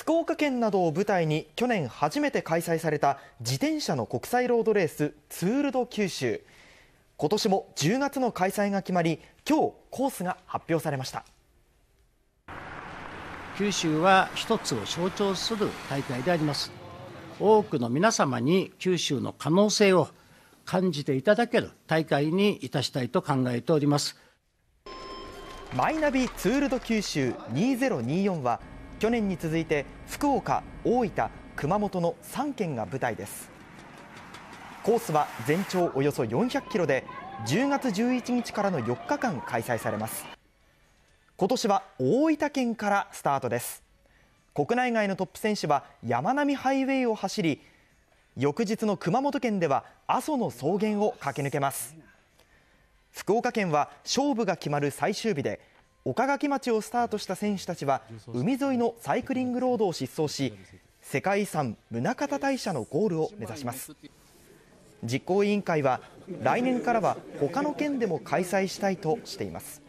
福岡県などを舞台に去年初めて開催された自転車の国際ロードレースツール・ド・九州今年も10月の開催が決まり今日コースが発表されました九州は一つを象徴する大会であります多くの皆様に九州の可能性を感じていただける大会にいたしたいと考えておりますマイナビツールド九州2024は去年に続いて福岡大分熊本の3県が舞台ですコースは全長およそ400キロで10月11日からの4日間開催されます今年は大分県からスタートです国内外のトップ選手は山並ハイウェイを走り翌日の熊本県では阿蘇の草原を駆け抜けます福岡県は勝負が決まる最終日で岡垣町をスタートした選手たちは海沿いのサイクリングロードを疾走し世界遺産宗像大社のゴールを目指します実行委員会は来年からは他の県でも開催したいとしています